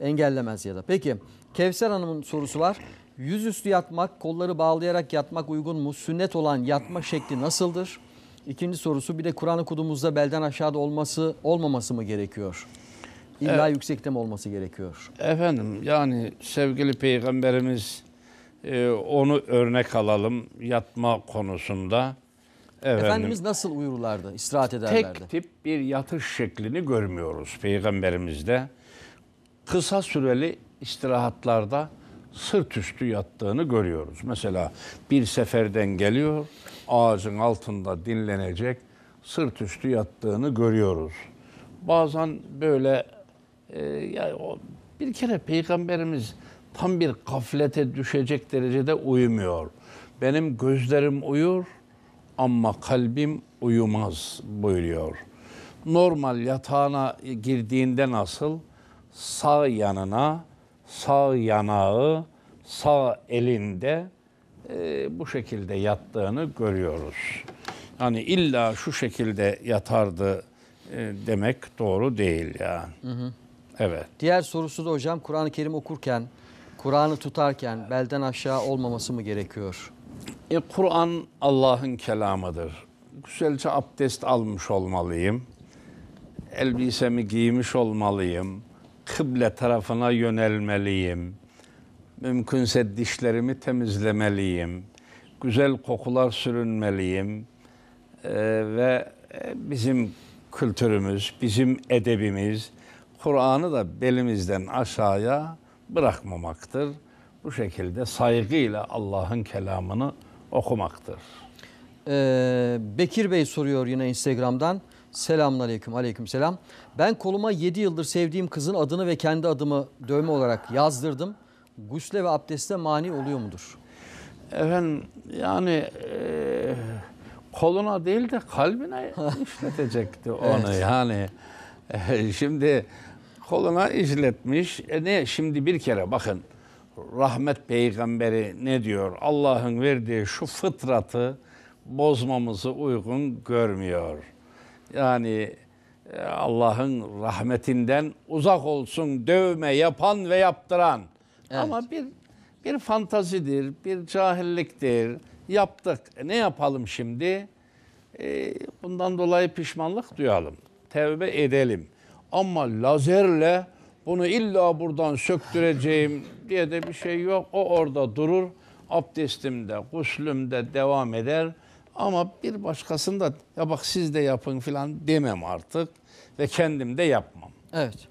engellemez ya da. Peki Kevser Hanım'ın sorusu var. Yüzüstü yatmak, kolları bağlayarak yatmak uygun mu? Sünnet olan yatma şekli nasıldır? İkinci sorusu bir de Kur'an okuduğumuzda belden aşağıda olması olmaması mı gerekiyor? İlla e, yüksekte mi olması gerekiyor? Efendim yani sevgili peygamberimiz e, onu örnek alalım yatma konusunda. Efendim, Efendimiz nasıl uyurlardı, istirahat ederlerdi? Tek tip bir yatış şeklini görmüyoruz peygamberimizde kısa süreli istirahatlarda sırt üstü yattığını görüyoruz. Mesela bir seferden geliyor, ağacın altında dinlenecek, sırt üstü yattığını görüyoruz. Bazen böyle e, ya o, bir kere peygamberimiz tam bir kaflete düşecek derecede uyumuyor. Benim gözlerim uyur ama kalbim uyumaz buyuruyor. Normal yatağına girdiğinde nasıl? sağ yanına, sağ yanağı, sağ elinde e, bu şekilde yattığını görüyoruz. Yani illa şu şekilde yatardı e, demek doğru değil yani. Hı hı. Evet. Diğer sorusu da hocam Kur'an-ı Kerim okurken, Kur'an'ı tutarken belden aşağı olmaması mı gerekiyor? E, Kur'an Allah'ın kelamıdır. Güzelce abdest almış olmalıyım. Elbisemi giymiş olmalıyım kıble tarafına yönelmeliyim. Mümkünse dişlerimi temizlemeliyim. Güzel kokular sürünmeliyim. Ee, ve e, bizim kültürümüz, bizim edebimiz Kur'an'ı da belimizden aşağıya bırakmamaktır. Bu şekilde saygıyla Allah'ın kelamını okumaktır. Ee, Bekir Bey soruyor yine Instagram'dan. Selamun aleyküm. Aleyküm selam. Ben koluma 7 yıldır sevdiğim kızın adını ve kendi adımı dövme olarak yazdırdım. Gusle ve abdeste mani oluyor mudur? Efendim yani e, koluna değil de kalbine işletecekti onu evet. yani. E, şimdi koluna işletmiş. E ne şimdi bir kere bakın rahmet peygamberi ne diyor? Allah'ın verdiği şu fıtratı bozmamızı uygun görmüyor yani e, Allah'ın rahmetinden uzak olsun dövme yapan ve yaptıran. Evet. Ama bir bir fantazidir, bir cahilliktir. Yaptık. E, ne yapalım şimdi? E, bundan dolayı pişmanlık duyalım. Tevbe edelim. Ama lazerle bunu illa buradan söktüreceğim diye de bir şey yok. O orada durur. Abdestimde, guslümde devam eder. Ama bir başkasında ya bak siz de yapın filan demem artık ve kendim de yapmam. Evet.